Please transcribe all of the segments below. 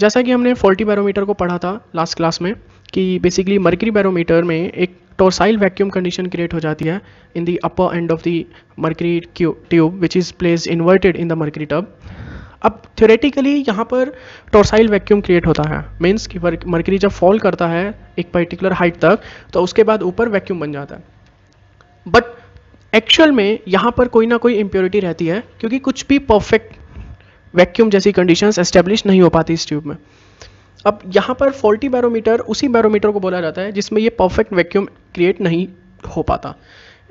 जैसा कि हमने फॉल्टी बैरोमीटर को पढ़ा था लास्ट क्लास में कि बेसिकली मर्करी बैरोमीटर में एक टोसाइल वैक्यूम कंडीशन क्रिएट हो जाती है in the upper end of the mercury tube which is place inverted in the mercury tub अब थ्योरेटिकली यहाँ पर टोसाइल वैक्यूम क्रिएट होता है मीन्स कि मर्करी जब फॉल करता है एक पर्टिकुलर हाइट तक तो उसके बाद ऊपर वैक्यूम बन जाता है बट एक्चुअल में यहाँ पर कोई ना कोई इम्प्योरिटी रहती है क्योंकि कुछ भी परफेक्ट वैक्यूम जैसी कंडीशंस एस्टेब्लिश नहीं हो पाती इस ट्यूब में अब यहाँ पर फॉल्टी बैरोमीटर उसी बैरोमीटर को बोला जाता है जिसमें ये परफेक्ट वैक्यूम क्रिएट नहीं हो पाता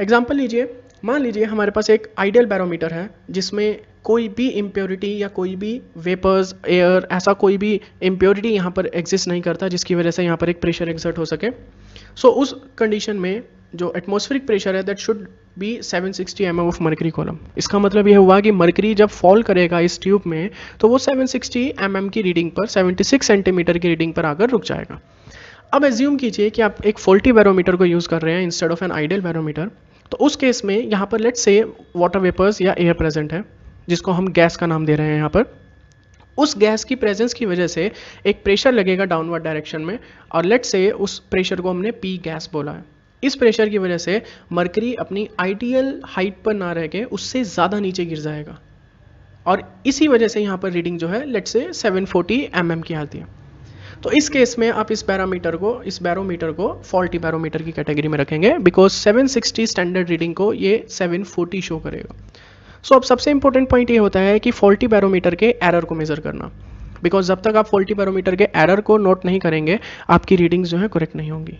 एग्जाम्पल लीजिए मान लीजिए हमारे पास एक आइडियल बैरोमीटर है जिसमें कोई भी इम्प्योरिटी या कोई भी वेपर्स एयर ऐसा कोई भी इम्प्योरिटी यहाँ पर एग्जिस्ट नहीं करता जिसकी वजह से यहाँ पर एक प्रेशर एग्जर्ट हो सके सो so, उस कंडीशन में जो एटमोस्फेरिक प्रेशर है that should be 760 sixty M of mercury column इसका मतलब यह हुआ कि मरकरी जब फॉल करेगा इस ट्यूब में तो वो 760 सिक्सटी mm की रीडिंग पर 76 सेंटीमीटर की रीडिंग पर आकर रुक जाएगा अब एज्यूम कीजिए कि आप एक फोल्टी बैरोमीटर को यूज़ कर रहे हैं instead of an ideal barometer तो उस केस में यहाँ पर लेट से वाटर वेपर्स या एयर प्रेजेंट है जिसको हम गैस का नाम दे रहे हैं यहाँ पर उस गैस की प्रेजेंस की वजह से एक प्रेशर लगेगा डाउनवर्ड डायरेक्शन में और लेट से उस प्रेशर को हमने पी गैस बोला है इस प्रेशर की वजह से मरकरी अपनी आइडियल हाइट पर ना रह के उससे ज़्यादा नीचे गिर जाएगा और इसी वजह से यहाँ पर रीडिंग जो है लेट से 740 फोर्टी mm की आती है तो इस केस में आप इस पैरामीटर को इस बैरोमीटर को फॉल्टी बैरोमीटर की कैटेगरी में रखेंगे बिकॉज 760 स्टैंडर्ड रीडिंग को ये 740 शो करेगा सो so, अब सबसे इंपॉर्टेंट पॉइंट ये होता है कि फॉल्टी बैरोमीटर के एरर को मेज़र करना बिकॉज जब तक आप फॉल्टी बैरोमीटर के एरर को नोट नहीं करेंगे आपकी रीडिंग्स जो है करेक्ट नहीं होंगी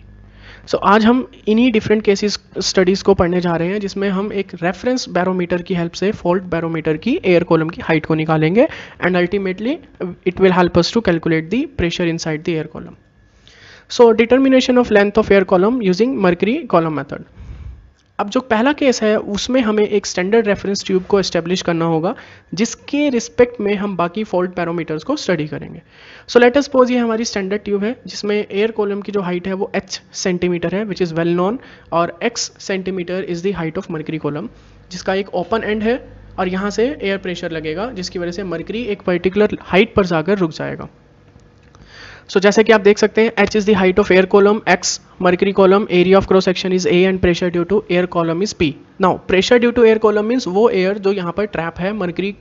सो so, आज हम इन्हीं डिफरेंट केसेस स्टडीज़ को पढ़ने जा रहे हैं जिसमें हम एक रेफरेंस बैरोमीटर की हेल्प से फॉल्ट बैरोमीटर की एयर कॉलम की हाइट को निकालेंगे and ultimately it will help us to calculate the pressure inside the air column so determination of length of air column using mercury column method अब जो पहला केस है उसमें हमें एक स्टैंडर्ड रेफरेंस ट्यूब को एस्टेब्लिश करना होगा जिसके रिस्पेक्ट में हम बाकी फॉल्ट पैरामीटर्स को स्टडी करेंगे सो लेट अस सपोज ये हमारी स्टैंडर्ड ट्यूब है जिसमें एयर कॉलम की जो हाइट है वो एच सेंटीमीटर है विच इज़ वेल नॉन और X centimetre is the height of mercury column जिसका एक ओपन एंड है और यहाँ से एयर प्रेशर लगेगा जिसकी वजह से मर्करी एक पर्टिकुलर हाइट पर जाकर रुक जाएगा सो so, जैसे कि आप देख सकते हैं H is the height of air column X mercury column area of cross section is A and pressure due to air column is P now pressure due to air column means वो air जो यहाँ पर trap है mercury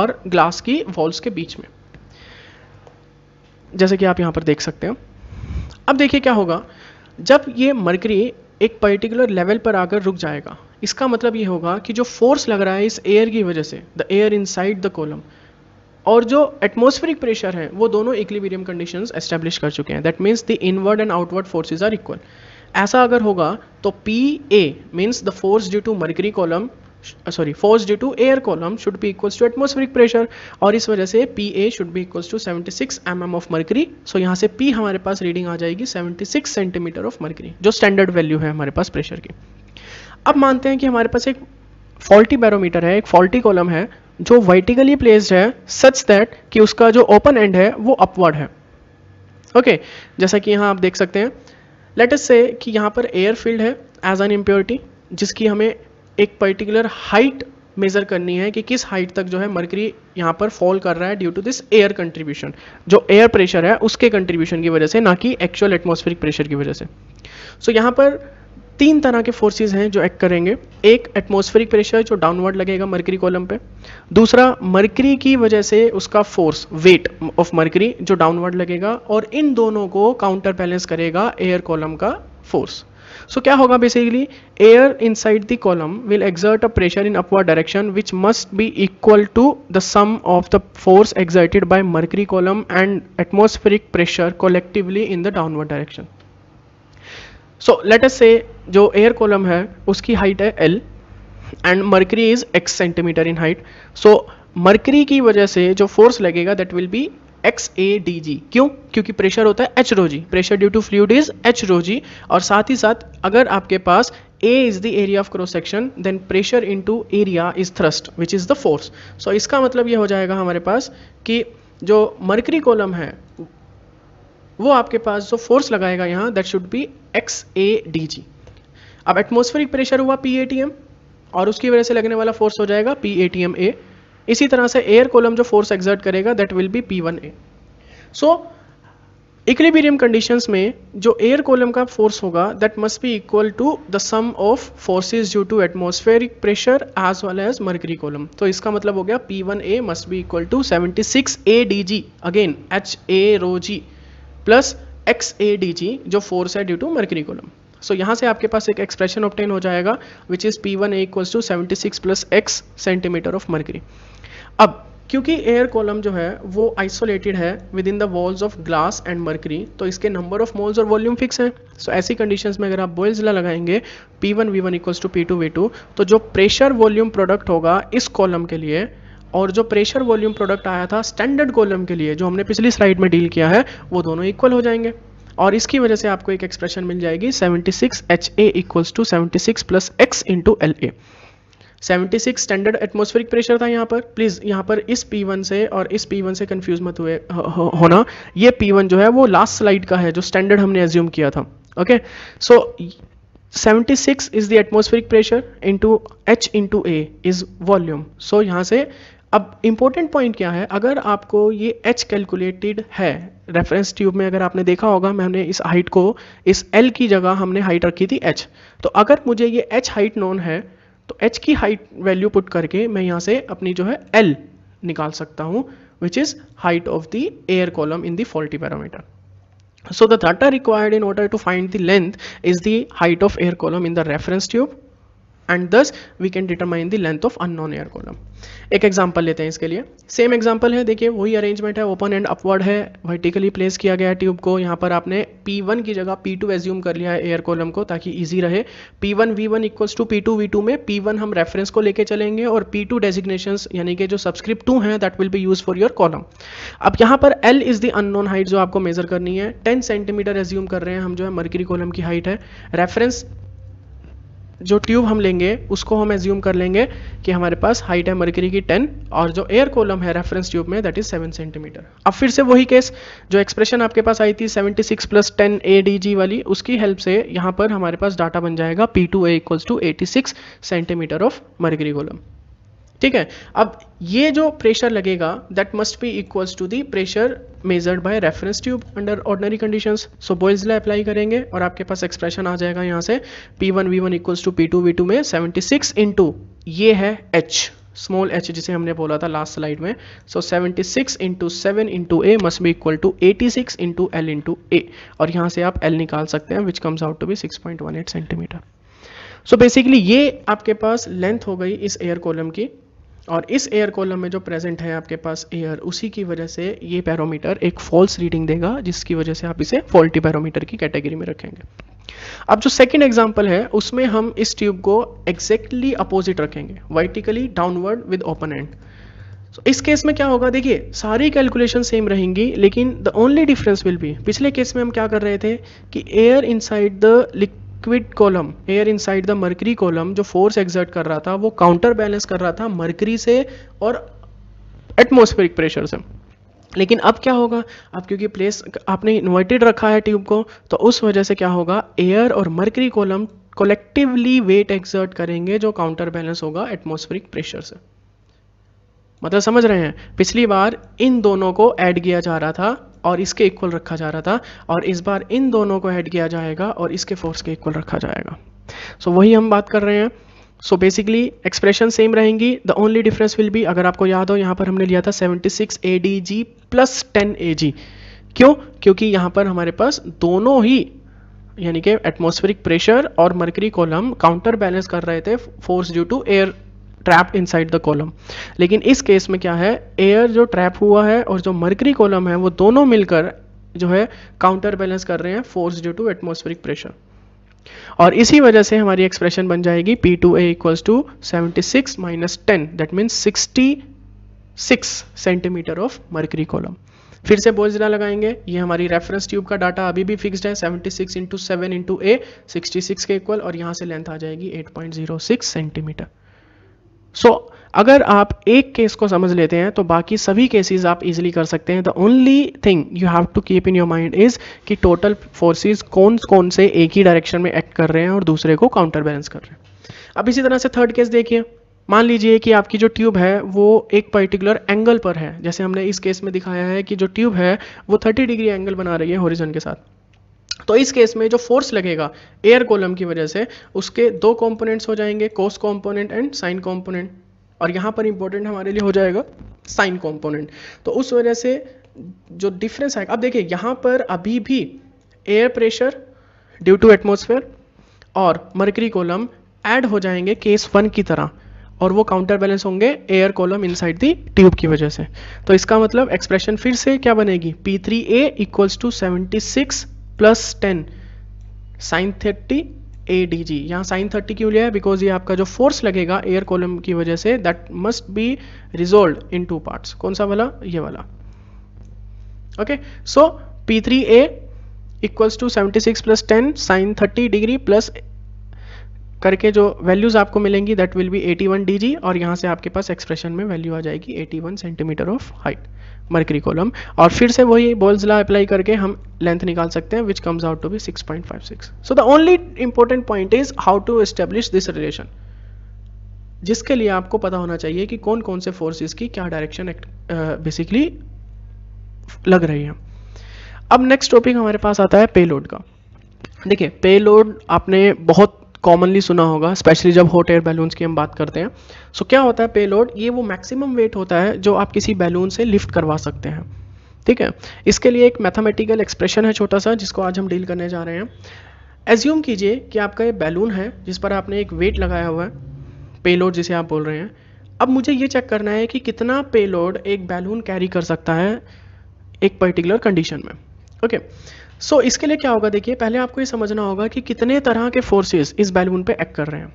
और glass की walls के बीच में जैसे कि आप यहाँ पर देख सकते हैं अब देखिए क्या होगा जब ये मर्करी एक पर्टिकुलर लेवल पर आकर रुक जाएगा इसका मतलब ये होगा कि जो फोर्स लग रहा है इस एयर की वजह से the air inside the column और जो एटमोस्फेरिक प्रेशर है वो दोनों इक्लिबीरियम कंडीशन एस्टेब्लिश कर चुके हैं that means the inward and outward forces are equal ऐसा अगर होगा तो P A means the force due to mercury column sorry force due to air column should be equals to atmospheric pressure और इस वजह से P A should be equals to seventy six M M of mercury so यहाँ से P हमारे पास reading आ जाएगी सिक्स सेंटीमीटर ऑफ मर्करी जो स्टैंडर्ड वैल्यू है हमारे पास प्रेशर की अब मानते हैं कि हमारे पास एक फॉल्टी बैरोमीटर है एक फॉल्टी कॉलम है जो वर्टिकली प्लेस्ड है सच दैट कि उसका जो ओपन एंड है वो अपवर्ड है ओके okay, जैसा कि यहाँ आप देख सकते हैं अस से कि यहाँ पर एयर फील्ड है एज एन इम्प्योरिटी जिसकी हमें एक पर्टिकुलर हाइट मेज़र करनी है कि किस हाइट तक जो है मरकरी यहाँ पर फॉल कर रहा है due to this air contribution जो एयर प्रेशर है उसके कंट्रीब्यूशन की वजह से ना कि एक्चुअल एटमोस्फेरिक प्रेशर की वजह से सो so, यहाँ पर तीन तरह के फोर्सेस हैं जो एक्ट करेंगे एक एटमॉस्फेरिक प्रेशर जो डाउनवर्ड लगेगा मरकरी कॉलम पे दूसरा मरकरी की वजह से उसका फोर्स वेट ऑफ मरकरी जो डाउनवर्ड लगेगा और इन दोनों को काउंटर बैलेंस करेगा एयर कॉलम का फोर्स सो so, क्या होगा basically air inside the column will exert a pressure in upward direction which must be equal to the sum of the force exerted by mercury column and atmospheric pressure collectively in the downward direction so let us say जो air column है उसकी height है L and mercury is X centimetre in height so mercury की वजह से जो force लगेगा that will be X A D G क्यों क्योंकि प्रेशर होता है H rho g pressure due to fluid is H rho g और साथ ही साथ अगर आपके पास A is the area of cross section then pressure in to area is thrust which is the force so इसका मतलब ये हो जाएगा हमारे पास कि जो मर्करी कॉलम है वो आपके पास जो फोर्स लगाएगा यहाँ that should be X A D G अब एटमोस्फेरिक प्रेशर हुआ पी ए टी एम और उसकी वजह से लगने वाला फोर्स हो जाएगा P A T M A इसी तरह से एयर कोलम जो फोर्स एग्जर्ट करेगा that will be P one A so equilibrium conditions में जो एयर कोलम का फोर्स होगा that must be equal to the sum of forces due to atmospheric pressure as well as mercury column तो इसका मतलब हो गया P one A must be equal to seventy six A D G again H A rho G plus X A D G जो force है due to mercury column so so, यहाँ से आपके पास एक एक्सप्रेशन ऑप्टेन हो जाएगा which is P one equals to seventy six plus X centimetre of mercury अब क्योंकि एयर कॉलम जो है वो आइसोलेटेड है within the walls of glass and mercury तो इसके नंबर ऑफ मोल्स और वॉल्यूम फिक्स हैं सो so, ऐसी कंडीशन में अगर आप बॉयल्सला लगाएंगे P one V one equals to P two V two तो जो प्रेशर वॉल्यूम प्रोडक्ट होगा इस कॉलम के लिए और जो प्रेशर वॉल्यूम प्रोडक्ट आया था स्टैंडर्ड कॉलम के लिए जो हमने पिछली स्लाइड में डील किया है वो दोनों इक्वल हो जाएंगे और इसकी वजह से आपको एक एक्सप्रेशन मिल जाएगी 76 six H A equals to seventy six plus X into L A seventy six standard atmospheric pressure था यहाँ पर प्लीज़ यहाँ पर इस P1 से और इस P1 से कंफ्यूज मत हुए हो, हो, होना ये P1 जो है वो लास्ट स्लाइड का है जो स्टैंडर्ड हमने एज्यूम किया था okay so six is the atmospheric pressure into H into A is volume so यहाँ से अब इम्पोर्टेंट पॉइंट क्या है अगर आपको ये एच कैलकुलेटेड है रेफरेंस ट्यूब में अगर आपने देखा होगा मैंने इस हाइट को इस एल की जगह हमने हाइट रखी थी एच तो अगर मुझे ये एच हाइट नॉन है तो एच की हाइट वैल्यू पुट करके मैं यहाँ से अपनी जो है एल निकाल सकता हूँ which is height of the air column in the faulty parameter so the data required in order to find the length is the height of air column in the reference tube and thus we can determine the length of unknown air column एक example लेते हैं इसके लिए same example है देखिए वही arrangement है open end upward है वर्टिकली प्लेस किया गया है ट्यूब को यहाँ पर आपने P1 की जगह P2 एज्यूम कर लिया है एयर कॉलम को ताकि ईजी रहे P1 V1 equals to P two V two में पी वन हम रेफरेंस को लेकर चलेंगे और पी टू डेजिग्नेशन यानी कि जो सब्सक्रिप्ट टू हैं that will be use for your column अब यहाँ पर L is the unknown height जो आपको मेजर करनी है टेन सेंटीमीटर एज्यूम कर रहे हैं हम जो है मर्करी कॉलम की हाइट है रेफरेंस जो ट्यूब हम लेंगे उसको हम एज्यूम कर लेंगे कि हमारे पास हाइट है मरकरी की 10 और जो एयर कॉलम है रेफरेंस ट्यूब में दैट इज 7 सेंटीमीटर अब फिर से वही केस जो एक्सप्रेशन आपके पास आई थी 76 plus ten A D G वाली उसकी हेल्प से यहां पर हमारे पास डाटा बन जाएगा P two A equals to eighty centimetre of mercury column ठीक है अब ये जो प्रेशर लगेगा that must be equals to the pressure measured by reference tube under ordinary conditions so Boyle's law apply करेंगे और आपके पास एक्सप्रेशन आ जाएगा यहाँ से P one V one equals to P two V two में सेवेंटी सिक्स इंटू ये है एच स्मॉल एच जिसे हमने बोला था लास्ट स्लाइड में so seventy six into seven into A must be equal to eighty six into L into A और यहाँ से आप एल निकाल सकते हैं which comes out to be six point one eight centimetre so basically ये आपके पास लेंथ हो गई इस एयर कॉलम की और इस एयर कॉलम में जो प्रेजेंट है आपके पास एयर उसी की वजह से ये पैरोमीटर एक फॉल्स रीडिंग देगा जिसकी वजह से आप इसे फॉल्टी पैरोमीटर की कैटेगरी में रखेंगे अब जो सेकंड एग्जांपल है उसमें हम इस ट्यूब को एग्जैक्टली अपोजिट रखेंगे vertically downward with open end So, इस केस में क्या होगा देखिए सारी कैलकुलेशन सेम रहेंगी लेकिन the only difference will be पिछले केस में हम क्या कर रहे थे कि air inside the liquid column air inside the mercury column जो फोर्स एग्जर्ट कर रहा था वो काउंटर बैलेंस कर रहा था मर्करी से और एटमोस्फेरिक प्रेशर से लेकिन अब क्या होगा अब क्योंकि प्लेस आपने इन्वर्टेड रखा है ट्यूब को तो उस वजह से क्या होगा एयर और mercury column collectively weight exert करेंगे जो काउंटर बैलेंस होगा एटमोस्फेरिक प्रेशर से मतलब समझ रहे हैं पिछली बार इन दोनों को ऐड किया जा रहा था और इसके इक्वल रखा जा रहा था और इस बार इन दोनों को ऐड किया जाएगा और इसके फोर्स के इक्वल रखा जाएगा सो so, वही हम बात कर रहे हैं सो बेसिकली एक्सप्रेशन सेम रहेंगी the only difference will be अगर आपको याद हो यहाँ पर हमने लिया था 76 six A D G plus ten A G क्यों क्योंकि यहाँ पर हमारे पास दोनों ही यानी कि एटमोस्फेरिक प्रेशर और मरकरी कॉलम काउंटर बैलेंस कर रहे थे force due to air trapped inside the column लेकिन इस केस में क्या है एयर जो ट्रैप हुआ है और जो मर्करी कॉलम है वो दोनों मिलकर जो है काउंटर बैलेंस कर रहे हैं force due to atmospheric pressure और इसी वजह से हमारी एक्सप्रेशन बन जाएगी P two A equals to seventy six minus ten that means sixty six centimetre of mercury column फिर से बोझना लगाएंगे ये हमारी रेफरेंस ट्यूब का डाटा अभी भी फिक्स्ड है 76 six into seven into A sixty six के इक्वल और यहाँ से लेंथ आ जाएगी 8.06 सेंटीमीटर सो so, अगर आप एक केस को समझ लेते हैं तो बाकी सभी केसेस आप इजीली कर सकते हैं the only thing you have to keep in your mind is कि टोटल फोर्सेस कौन कौन से एक ही डायरेक्शन में एक्ट कर रहे हैं और दूसरे को काउंटर बैलेंस कर रहे हैं अब इसी तरह से थर्ड केस देखिए मान लीजिए कि आपकी जो ट्यूब है वो एक पर्टिकुलर एंगल पर है जैसे हमने इस केस में दिखाया है कि जो ट्यूब है वो 30 डिग्री एंगल बना रही है होरिजन के साथ तो इस केस में जो फोर्स लगेगा एयर कॉलम की वजह से उसके दो कंपोनेंट्स हो जाएंगे cos component and sine component और यहाँ पर इंपॉर्टेंट हमारे लिए हो जाएगा साइन कंपोनेंट तो उस वजह से जो डिफरेंस आएगा अब देखिए यहाँ पर अभी भी air pressure due to atmosphere और मरकरी कॉलम ऐड हो जाएंगे केस वन की तरह और वो काउंटर बैलेंस होंगे air column inside the tube की वजह से तो इसका मतलब एक्सप्रेशन फिर से क्या बनेगी P three A equals to seventy six plus ten sine thirty A D G यहाँ साइन थर्टी क्यों लिया है बिकॉज ये आपका जो फोर्स लगेगा एयर कॉलम की वजह से that must be resolve in two parts कौन सा वाला ये वाला okay so P three A equals to seventy six plus ten sine thirty degree plus करके जो वैल्यूज़ आपको मिलेंगी दैट विल बी 81 वन और यहाँ से आपके पास एक्सप्रेशन में वैल्यू आ जाएगी 81 one centimetre of height mercury column और फिर से वही बोल्सला अप्लाई करके हम लेंथ निकाल सकते हैं which comes out to be 6.56 so the only important point is how to establish this relation जिसके लिए आपको पता होना चाहिए कि कौन कौन से फोर्सेस की क्या डायरेक्शन बेसिकली uh, लग रही है अब नेक्स्ट टॉपिक हमारे पास आता है पेलोड का देखिए पेलोड आपने बहुत कॉमनली सुना होगा स्पेशली जब हॉट एयर बैलून्स की हम बात करते हैं सो so, क्या होता है पेलोड ये वो मैक्सिमम वेट होता है जो आप किसी बैलून से लिफ्ट करवा सकते हैं ठीक है इसके लिए एक मैथमेटिकल एक्सप्रेशन है छोटा सा जिसको आज हम डील करने जा रहे हैं एज्यूम कीजिए कि आपका ये बैलून है जिस पर आपने एक वेट लगाया हुआ है पेलोड जिसे आप बोल रहे हैं अब मुझे ये चेक करना है कि कितना पेलोड एक बैलून कैरी कर सकता है एक पर्टिकुलर कंडीशन में ओके okay. सो so, इसके लिए क्या होगा देखिए पहले आपको ये समझना होगा कि कितने तरह के फोर्सेस इस बैलून पे एक्ट कर रहे हैं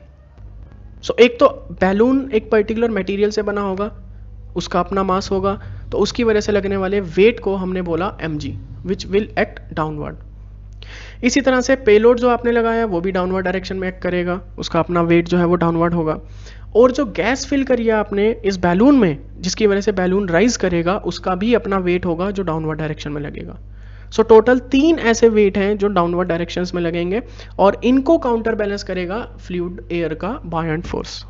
सो so, एक तो बैलून एक पर्टिकुलर मटेरियल से बना होगा उसका अपना मास होगा तो उसकी वजह से लगने वाले वेट को हमने बोला M G which will act downward इसी तरह से पेलोड जो आपने लगाया वो भी डाउनवर्ड डायरेक्शन में एक्ट करेगा उसका अपना वेट जो है वो डाउनवर्ड होगा और जो गैस फिल करी है आपने इस बैलून में जिसकी वजह से बैलून राइज करेगा उसका भी अपना वेट होगा जो डाउनवर्ड डायरेक्शन में लगेगा सो टोटल तीन ऐसे वेट हैं जो डाउनवर्ड डायरेक्शन में लगेंगे और इनको काउंटर बैलेंस करेगा फ्लूड एयर का बायंट फोर्स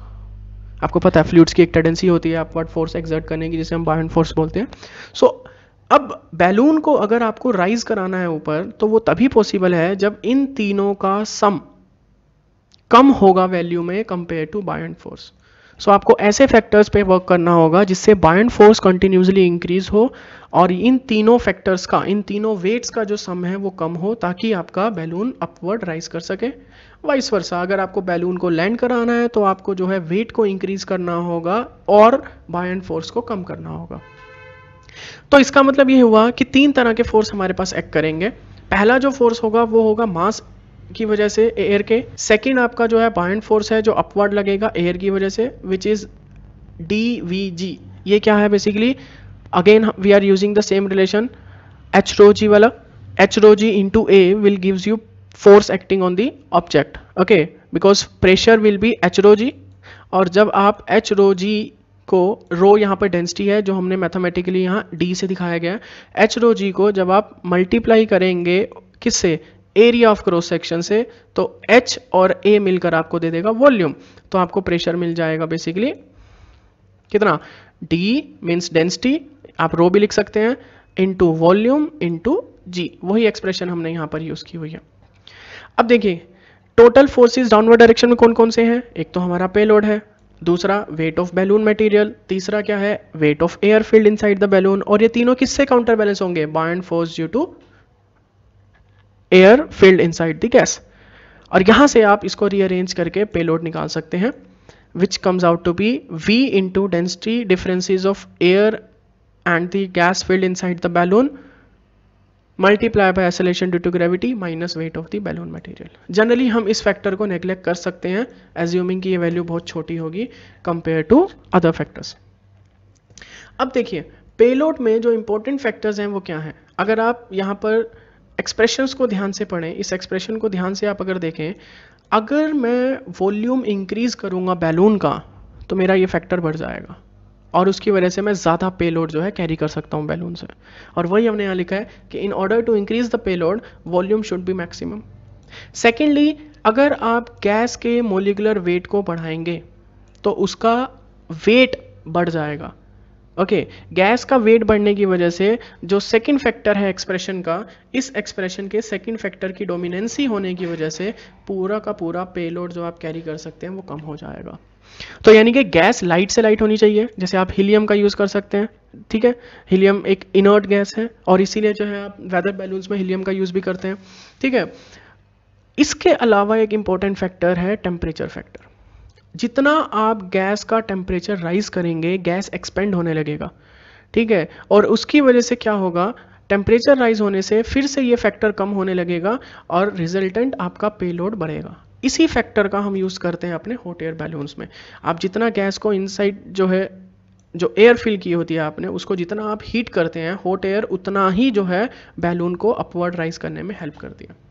आपको पता है फ्लूड्स की एक टेंडेंसी होती है अपवर्ड फोर्स एक्सर्ट करने की जिसे हम बायंट फोर्स बोलते हैं सो so, अब बैलून को अगर आपको राइज कराना है ऊपर तो वो तभी पॉसिबल है जब इन तीनों का सम कम होगा वैल्यू में compare to buoyant force so so, आपको ऐसे फैक्टर्स पे वर्क करना होगा जिससे बाइंड फोर्स कंटिन्यूसली इंक्रीज हो और इन तीनों फैक्टर्स का इन तीनों वेट्स का जो सम है वो कम हो ताकि आपका बैलून अपवर्ड राइज कर सके वाइस वर्सा अगर आपको बैलून को लैंड कराना है तो आपको जो है वेट को इंक्रीज करना होगा और बाइंड फोर्स को कम करना होगा तो इसका मतलब ये हुआ कि तीन तरह के फोर्स हमारे पास एक्ट करेंगे पहला जो फोर्स होगा वो होगा मास की वजह से एयर के सेकेंड आपका जो है बाइंड फोर्स है जो अपवर्ड लगेगा एयर की वजह से which is D V G ये क्या है basically again we are using the same relation H rho G वाला H rho G into A will gives you force acting on the object okay because pressure will be H rho G और जब आप H rho जी को रो यहाँ पर density है जो हमने मैथमेटिकली यहाँ डी से दिखाया गया है एच रो जी को जब आप मल्टीप्लाई करेंगे किससे एरिया ऑफ क्रॉस सेक्शन से तो एच और ए मिलकर आपको दे देगा वॉल्यूम तो आपको प्रेशर मिल जाएगा बेसिकली कितना डी मीन्स डेंसिटी आप रो भी लिख सकते हैं इंटू वॉल्यूम इंटू जी वही एक्सप्रेशन हमने यहां पर यूज़ की हुई है अब देखिए टोटल फोर्सेस डाउनवर्ड डायरेक्शन में कौन कौन से हैं एक तो हमारा पेलोड है दूसरा वेट ऑफ बैलून मटेरियल तीसरा क्या है weight of air filled inside the balloon और ये तीनों किससे काउंटर बैलेंस होंगे and force due to air filled inside the gas और यहां से आप इसको रीअरेंज करके पेलोड निकाल सकते हैं which comes out to be V into density differences of air and the gas filled inside the balloon multiply by acceleration due to gravity minus weight of the balloon material generally हम इस factor को neglect कर सकते हैं assuming की ये value बहुत छोटी होगी कंपेयर टू अदर फैक्टर्स अब देखिए पेलोड में जो इंपॉर्टेंट फैक्टर्स हैं वो क्या हैं अगर आप यहाँ पर एक्सप्रेशंस को ध्यान से पढ़ें इस एक्सप्रेशन को ध्यान से आप अगर देखें अगर मैं वॉल्यूम इंक्रीज़ करूँगा बैलून का तो मेरा ये फैक्टर बढ़ जाएगा और उसकी वजह से मैं ज़्यादा पे लोड जो है कैरी कर सकता हूँ बैलून से और वही हमने यहाँ लिखा है कि in order to increase the payload volume should be maximum secondly अगर आप गैस के मोलिकुलर वेट को बढ़ाएंगे तो उसका वेट बढ़ जाएगा ओके okay, गैस का वेट बढ़ने की वजह से जो सेकंड फैक्टर है एक्सप्रेशन का इस एक्सप्रेशन के सेकंड फैक्टर की डोमिनेंसी होने की वजह से पूरा का पूरा पेलोड जो आप कैरी कर सकते हैं वो कम हो जाएगा तो यानी कि गैस लाइट से लाइट होनी चाहिए जैसे आप हीलियम का यूज़ कर सकते हैं ठीक है हीलियम एक इनर्ट गैस है और इसीलिए जो है आप वेदर बैलून्स में हीलियम का यूज़ भी करते हैं ठीक है इसके अलावा एक इम्पॉर्टेंट फैक्टर है टेम्परेचर फैक्टर जितना आप गैस का टेम्परेचर राइज करेंगे गैस एक्सपेंड होने लगेगा ठीक है और उसकी वजह से क्या होगा टेम्परेचर राइज होने से फिर से ये फैक्टर कम होने लगेगा और रिजल्टेंट आपका पेलोड बढ़ेगा इसी फैक्टर का हम यूज़ करते हैं अपने हॉट एयर बैलून्स में आप जितना गैस को इनसाइड जो है जो एयर फिल की होती है आपने उसको जितना आप हीट करते हैं हॉट एयर उतना ही जो है बैलून को अपवर्ड राइज करने में हेल्प करती है